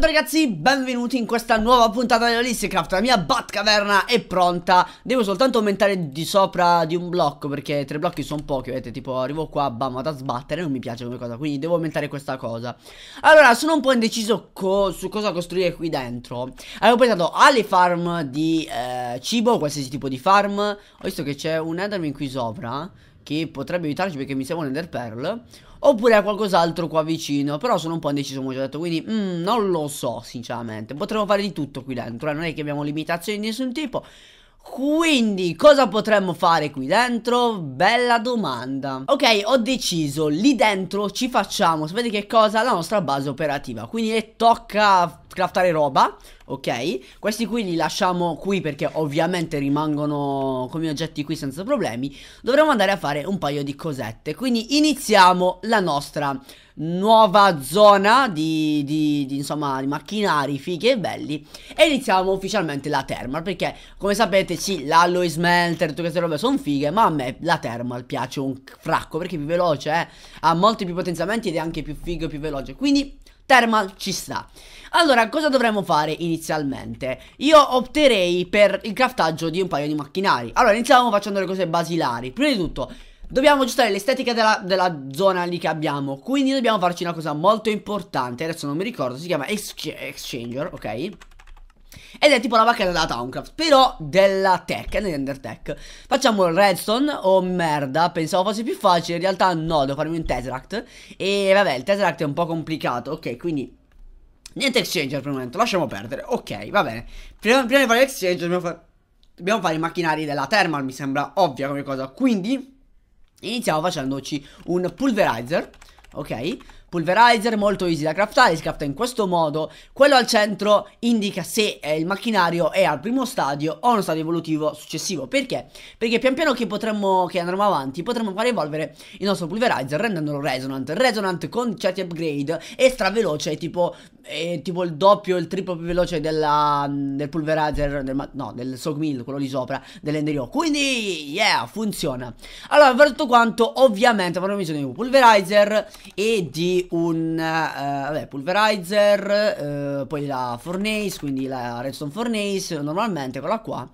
Ciao ragazzi, benvenuti in questa nuova puntata di Olisticraft La mia Batcaverna è pronta Devo soltanto aumentare di sopra di un blocco Perché tre blocchi sono pochi, vedete Tipo arrivo qua, bam, vado a sbattere Non mi piace come cosa, quindi devo aumentare questa cosa Allora, sono un po' indeciso co su cosa costruire qui dentro Avevo pensato alle farm di eh, cibo, qualsiasi tipo di farm Ho visto che c'è un enderman qui sopra che potrebbe aiutarci perché mi sembra un Ender Pearl Oppure a qualcos'altro qua vicino Però sono un po' indeciso come ho già detto Quindi mm, non lo so sinceramente Potremmo fare di tutto qui dentro eh? Non è che abbiamo limitazioni di nessun tipo quindi cosa potremmo fare qui dentro? Bella domanda Ok ho deciso lì dentro ci facciamo Sapete che cosa? La nostra base operativa Quindi le tocca craftare roba Ok Questi qui li lasciamo qui perché ovviamente rimangono come oggetti qui senza problemi Dovremmo andare a fare un paio di cosette Quindi iniziamo la nostra nuova zona di, di, di, insomma, di macchinari fighi e belli e iniziamo ufficialmente la thermal perché come sapete sì l'alloy smelter tutte queste robe sono fighe ma a me la thermal piace un fracco perché è più veloce eh, ha molti più potenziamenti ed è anche più figo e più veloce quindi thermal ci sta allora, cosa dovremmo fare inizialmente? Io opterei per il craftaggio di un paio di macchinari. Allora, iniziamo facendo le cose basilari. Prima di tutto, Dobbiamo aggiustare l'estetica della, della, zona lì che abbiamo Quindi dobbiamo farci una cosa molto importante Adesso non mi ricordo, si chiama Exch Exchanger, ok? Ed è tipo la macchina della Towncraft Però della tech, è tech Facciamo il redstone, oh merda Pensavo fosse più facile, in realtà no Devo farmi un Tesseract E vabbè, il Tesseract è un po' complicato Ok, quindi Niente Exchanger per il momento, lasciamo perdere Ok, va bene Prima, prima di fare l'Exchanger dobbiamo, fa dobbiamo fare i macchinari della Thermal Mi sembra ovvia come cosa Quindi Iniziamo facendoci un pulverizer Ok Pulverizer molto easy da craftare, si crafta in questo modo. Quello al centro indica se eh, il macchinario è al primo stadio o uno stadio evolutivo successivo. Perché? Perché pian piano che potremmo, che andremo avanti, potremmo far evolvere il nostro Pulverizer rendendolo Resonant. Resonant con certi upgrade è straveloce, tipo, è eh, tipo il doppio, il triplo più veloce della, del Pulverizer, del, no, del Sogmill, quello di sopra, dell'Enderio. Quindi, yeah, funziona. Allora, per tutto quanto, ovviamente avremo bisogno di un Pulverizer e di poi un eh, vabbè, pulverizer, eh, poi la fornace, quindi la redstone fornace normalmente quella qua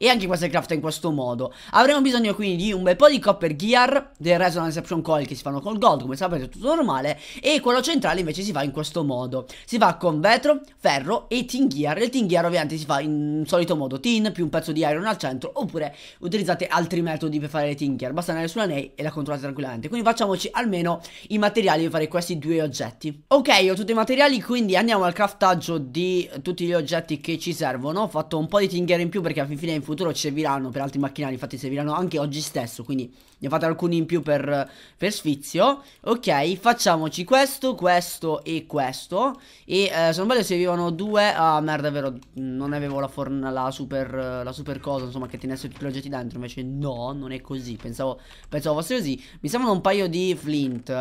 e anche questa è crafta in questo modo. Avremo bisogno quindi di un bel po' di copper gear, del resonance exception coil che si fanno col gold, come sapete è tutto normale, e quello centrale invece si fa in questo modo. Si fa con vetro, ferro e tin gear. Il tin gear ovviamente si fa in solito modo tin più un pezzo di iron al centro, oppure utilizzate altri metodi per fare le tin gear. Basta andare sulla ney e la controllate tranquillamente. Quindi facciamoci almeno i materiali per fare questi due oggetti. Ok, ho tutti i materiali, quindi andiamo al craftaggio di tutti gli oggetti che ci servono. Ho fatto un po' di tin gear in più perché alla fine è futuro serviranno per altri macchinari, infatti serviranno anche oggi stesso, quindi ne fate alcuni in più per, per sfizio. Ok, facciamoci questo, questo e questo. E eh, se non sbaglio servivano due... Ah, merda, vero, non avevo la, forna, la, super, la super cosa, insomma, che tenesse tutti gli oggetti dentro, invece no, non è così, pensavo, pensavo fosse così. Mi servono un paio di flint, eh? eh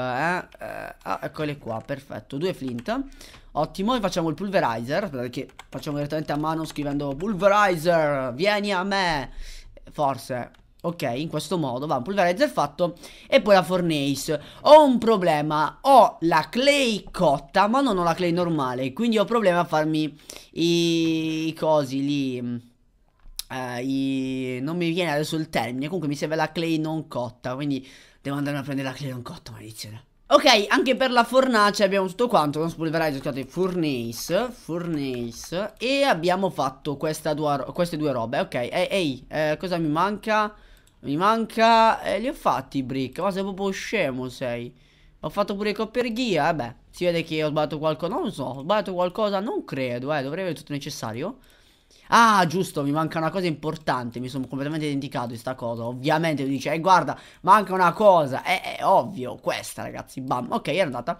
ah, eccole qua, perfetto, due flint. Ottimo, e facciamo il pulverizer, perché facciamo direttamente a mano scrivendo pulverizer, vieni a a me forse Ok, in questo modo va un pulverizer fatto e poi la fornace. Ho un problema, ho la clay cotta ma non ho la clay normale, quindi ho problema a farmi i, i cosi lì. Uh, mm, eh, i... non mi viene adesso il termine, comunque mi serve la clay non cotta, quindi devo andare a prendere la clay non cotta, maledizione. Ok, anche per la fornace abbiamo tutto quanto, non spolverize, scusate, furnace, furnace e abbiamo fatto due, queste due robe, ok, ehi, ehi eh, cosa mi manca? Mi manca, eh, li ho fatti i brick, ma sei proprio scemo sei, ho fatto pure i copperghia, eh, vabbè, si vede che ho sbagliato qualcosa, non lo so, ho sbagliato qualcosa, non credo, eh, dovrei avere tutto necessario, Ah, giusto, mi manca una cosa importante. Mi sono completamente dimenticato di sta cosa. Ovviamente lui dice, eh, guarda, manca una cosa. È, eh, è eh, ovvio, questa, ragazzi. Bam, ok, è andata.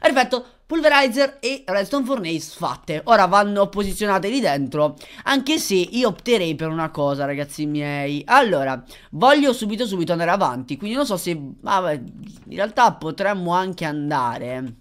Perfetto, Pulverizer e Redstone Furnace fatte. Ora vanno posizionate lì dentro. Anche se io opterei per una cosa, ragazzi miei. Allora, voglio subito subito andare avanti. Quindi non so se... Ah, beh, in realtà potremmo anche andare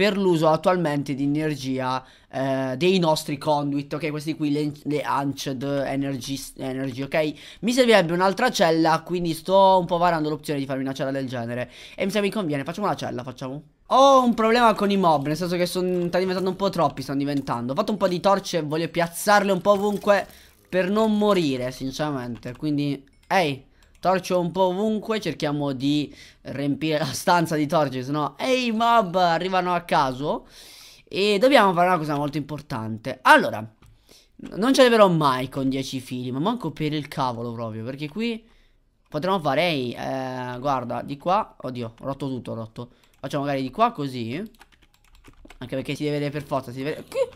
per l'uso attualmente di energia eh, dei nostri conduit, ok? Questi qui, le, le Unched energy, energy, ok? Mi servirebbe un'altra cella, quindi sto un po' varando l'opzione di farmi una cella del genere. E mi sa mi conviene, facciamo una cella, facciamo. Ho un problema con i mob, nel senso che sono diventando un po' troppi, stanno diventando. Ho fatto un po' di torce e voglio piazzarle un po' ovunque per non morire, sinceramente. Quindi, ehi, Torcio un po' ovunque, cerchiamo di riempire la stanza di torce, sennò ehi mob arrivano a caso. E dobbiamo fare una cosa molto importante. Allora, non ce ne verrò mai con 10 fili, ma manco per il cavolo proprio, perché qui potremmo fare, ehi, eh, guarda, di qua, oddio, ho rotto tutto, ho rotto. Facciamo magari di qua così. Anche perché si deve vedere per forza, si deve vedere...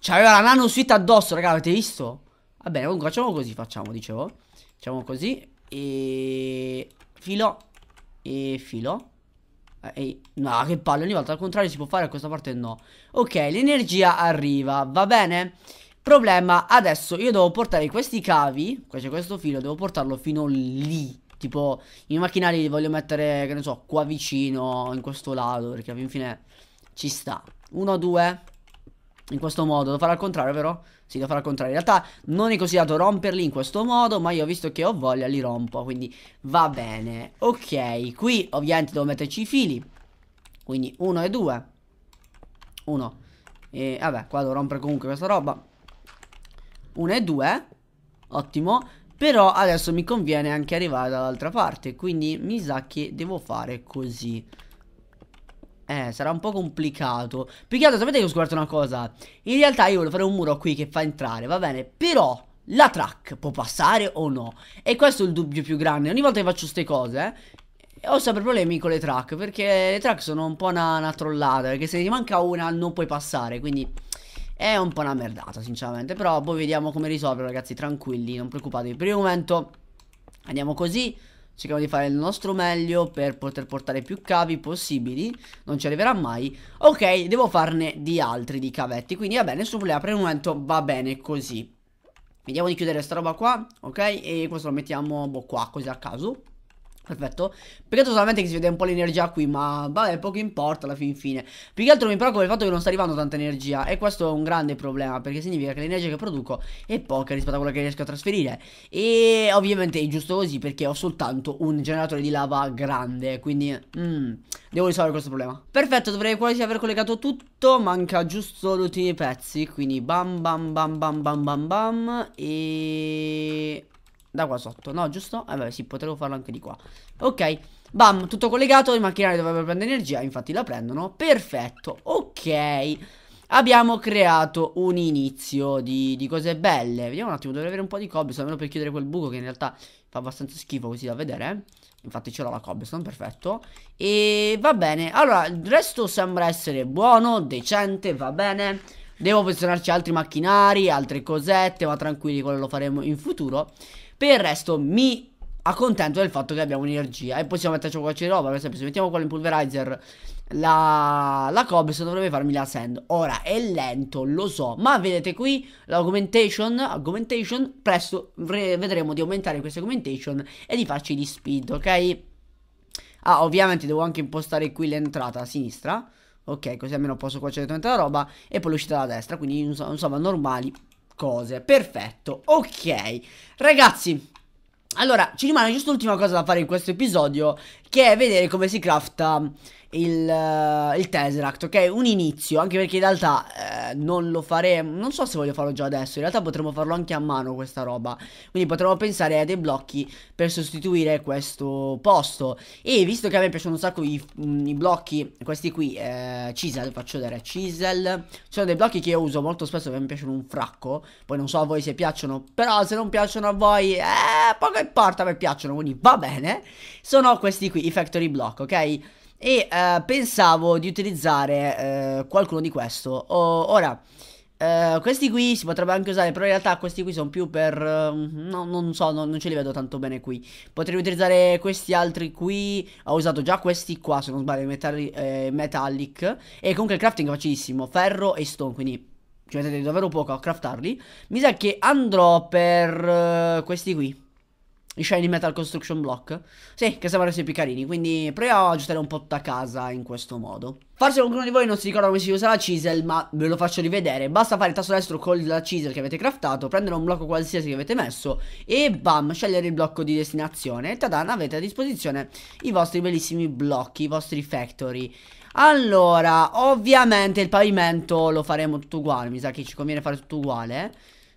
C'aveva la nano suite addosso, raga, avete visto? Va bene, comunque facciamo così, facciamo, dicevo. Facciamo così e filo E filo ah, e... No che palle ogni volta al contrario si può fare a questa parte no Ok l'energia arriva va bene Problema adesso io devo portare questi cavi Qua c'è questo filo devo portarlo fino lì Tipo i macchinari li voglio mettere che ne so qua vicino in questo lato Perché alla fine ci sta 1, 2 In questo modo devo fare al contrario vero? si lo farà contrario. In realtà non è considerato romperli in questo modo, ma io visto che ho voglia li rompo, quindi va bene. Ok, qui ovviamente devo metterci i fili, quindi uno e due. Uno. E vabbè, qua devo rompere comunque questa roba. Uno e due. Ottimo. Però adesso mi conviene anche arrivare dall'altra parte, quindi mi sa che devo fare così. Eh, sarà un po' complicato. Più altro, sapete che ho scoperto una cosa? In realtà io volevo fare un muro qui che fa entrare, va bene, però... La track può passare o no? E questo è il dubbio più grande. Ogni volta che faccio queste cose, eh, ho sempre problemi con le track perché le track sono un po' una, una, trollata perché se ti manca una non puoi passare quindi è un po' una merdata sinceramente però poi boh, vediamo come risolverlo ragazzi tranquilli non preoccupatevi per il momento andiamo così Cerchiamo di fare il nostro meglio per poter portare più cavi possibili. Non ci arriverà mai. Ok, devo farne di altri di cavetti. Quindi va bene, nessun problema. Per il momento va bene così. Vediamo di chiudere sta roba qua, ok? E questo lo mettiamo boh, qua, così a caso. Perfetto, peccato solamente che si vede un po' l'energia qui, ma vabbè, poco importa alla fin fine. Più che altro mi preoccupa il fatto che non sta arrivando tanta energia e questo è un grande problema perché significa che l'energia che produco è poca rispetto a quella che riesco a trasferire. E ovviamente è giusto così perché ho soltanto un generatore di lava grande, quindi mm, devo risolvere questo problema. Perfetto, dovrei quasi aver collegato tutto, manca giusto gli ultimi pezzi, quindi bam bam bam bam bam bam bam e da qua sotto, no, giusto? Eh beh, sì, potevo farlo anche di qua. Ok, bam, tutto collegato, i macchinari dovrebbero prendere energia, infatti la prendono, perfetto, ok. Abbiamo creato un inizio di, di cose belle. Vediamo un attimo, dovrei avere un po' di cobblestone, almeno per chiudere quel buco che in realtà fa abbastanza schifo così da vedere. Infatti ce l'ho la cobblestone, perfetto. E va bene, allora, il resto sembra essere buono, decente, va bene. Devo posizionarci altri macchinari, altre cosette, ma tranquilli, quello lo faremo in futuro. Per il resto mi accontento del fatto che abbiamo energia e possiamo metterci qualche roba, per esempio se mettiamo quello in pulverizer la, la cobblestone dovrebbe farmi la sand Ora è lento, lo so Ma vedete qui l'augmentation Augmentation Presto vedremo di aumentare questa augmentation E di farci di speed, ok? Ah, ovviamente devo anche impostare qui l'entrata a sinistra Ok, così almeno posso qua c'è la roba E poi l'uscita da destra Quindi insomma normali cose. Perfetto, ok. Ragazzi, allora, ci rimane giusto l'ultima cosa da fare in questo episodio che è vedere come si crafta il, uh, il Tesseract, ok? Un inizio, anche perché in realtà eh, non lo faremo, non so se voglio farlo già adesso, in realtà potremmo farlo anche a mano questa roba, quindi potremmo pensare a dei blocchi per sostituire questo posto, e visto che a me piacciono un sacco i, mh, mm, i blocchi, questi qui, eh, chisel, faccio vedere, chisel, sono dei blocchi che io uso molto spesso perché mi piacciono un fracco, poi non so a voi se piacciono, però se non piacciono a voi, eh, poco importa, a me piacciono, quindi va bene, sono questi qui, i factory block, ok? E uh, pensavo di utilizzare uh, qualcuno di questo. Oh, ora, uh, questi qui si potrebbero anche usare, però in realtà questi qui sono più per... no, non so, no, non ce li vedo tanto bene qui. Potrei utilizzare questi altri qui. Ho usato già questi qua, se non sbaglio, metalli eh, metallic. E comunque il crafting è facilissimo, ferro e stone, quindi ci mettete davvero poco a craftarli. Mi sa che andrò per questi qui i Shiny Metal Construction Block. Sì, che sembrano essere più carini, quindi proviamo a aggiustare un po' tutta casa in questo modo. Forse qualcuno di voi non si ricorda come si usa la chisel, ma ve lo faccio rivedere. Basta fare il tasto destro con la chisel che avete craftato, prendere un blocco qualsiasi che avete messo e bam, scegliere il blocco di destinazione. E tadan, avete a disposizione i vostri bellissimi blocchi, i vostri factory. Allora, ovviamente il pavimento lo faremo tutto uguale, mi sa che ci conviene fare tutto uguale, eh.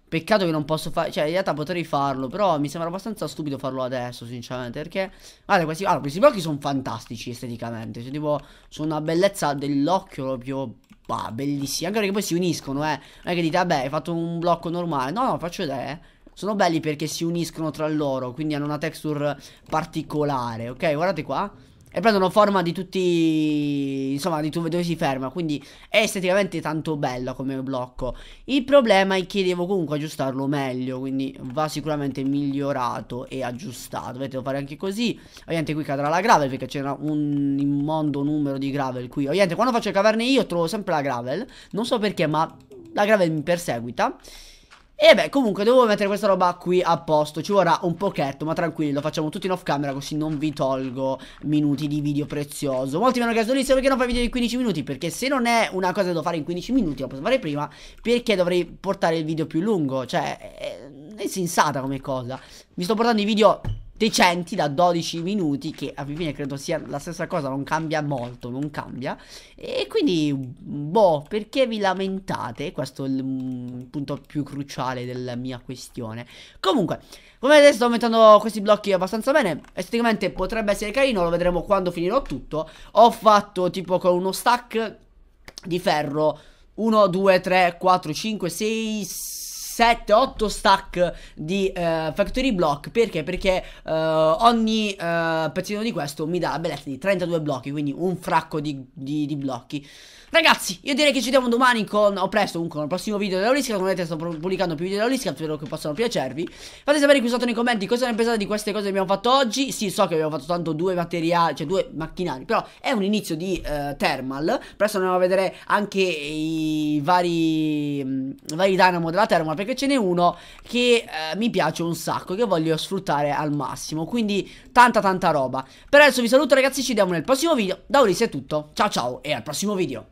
Peccato che non posso fare, cioè in realtà potrei farlo, però mi sembra abbastanza stupido farlo adesso, sinceramente, perché... Guarda, questi, allora, questi blocchi sono fantastici esteticamente, cioè tipo, sono una bellezza dell'occhio proprio... Bah, bellissimi, anche perché poi si uniscono, eh. Non è che dite, vabbè, ah, hai fatto un blocco normale. No, no, faccio vedere, eh. Sono belli perché si uniscono tra loro, quindi hanno una texture particolare, ok? Guardate qua e prendono forma di tutti insomma di dove si ferma quindi è esteticamente tanto bella come blocco il problema è che devo comunque aggiustarlo meglio quindi va sicuramente migliorato e aggiustato vedete devo fare anche così ovviamente oh, qui cadrà la gravel perché c'era un immondo numero di gravel qui ovviamente oh, quando faccio le caverne io trovo sempre la gravel non so perché ma la gravel mi perseguita e beh, comunque devo mettere questa roba qui a posto. Ci vorrà un pochetto, ma tranquillo, facciamo tutto in off camera così non vi tolgo minuti di video prezioso. Molti mi hanno chiesto Lizio perché non fai video di 15 minuti? Perché se non è una cosa che devo fare in 15 minuti, la posso fare prima, perché dovrei portare il video più lungo? Cioè, è, è sensata come cosa. Mi sto portando i video decenti da 12 minuti che alla fine credo sia la stessa cosa, non cambia molto, non cambia. E quindi, boh, perché vi lamentate? Questo è il mm, punto più cruciale della mia questione. Comunque, come vedete sto aumentando questi blocchi abbastanza bene, esteticamente potrebbe essere carino, lo vedremo quando finirò tutto. Ho fatto tipo con uno stack di ferro 1, 2, 3, 4, 5, 6, 7-8 stack di uh, factory block perché? Perché uh, ogni uh, eh, pezzettino di questo mi dà bellezza di 32 blocchi, quindi un fracco di, di, di blocchi. Ragazzi, io direi che ci vediamo domani con, o presto comunque, con il prossimo video della dell'Olisca. Come vedete sto pubblicando più video della dell'Olisca, spero che possano piacervi. Fate sapere qui sotto nei commenti cosa ne pensate di queste cose che abbiamo fatto oggi. Sì, so che abbiamo fatto tanto due materiali, cioè due macchinari, però è un inizio di uh, Thermal. Presto andiamo a vedere anche i vari, mh, mm, vari Dynamo della Thermal, perché ce n'è uno che uh, mi piace un sacco, che voglio sfruttare al massimo. Quindi tanta tanta roba. Per adesso vi saluto ragazzi, ci vediamo nel prossimo video. Da Ulisse è tutto, ciao ciao e al prossimo video.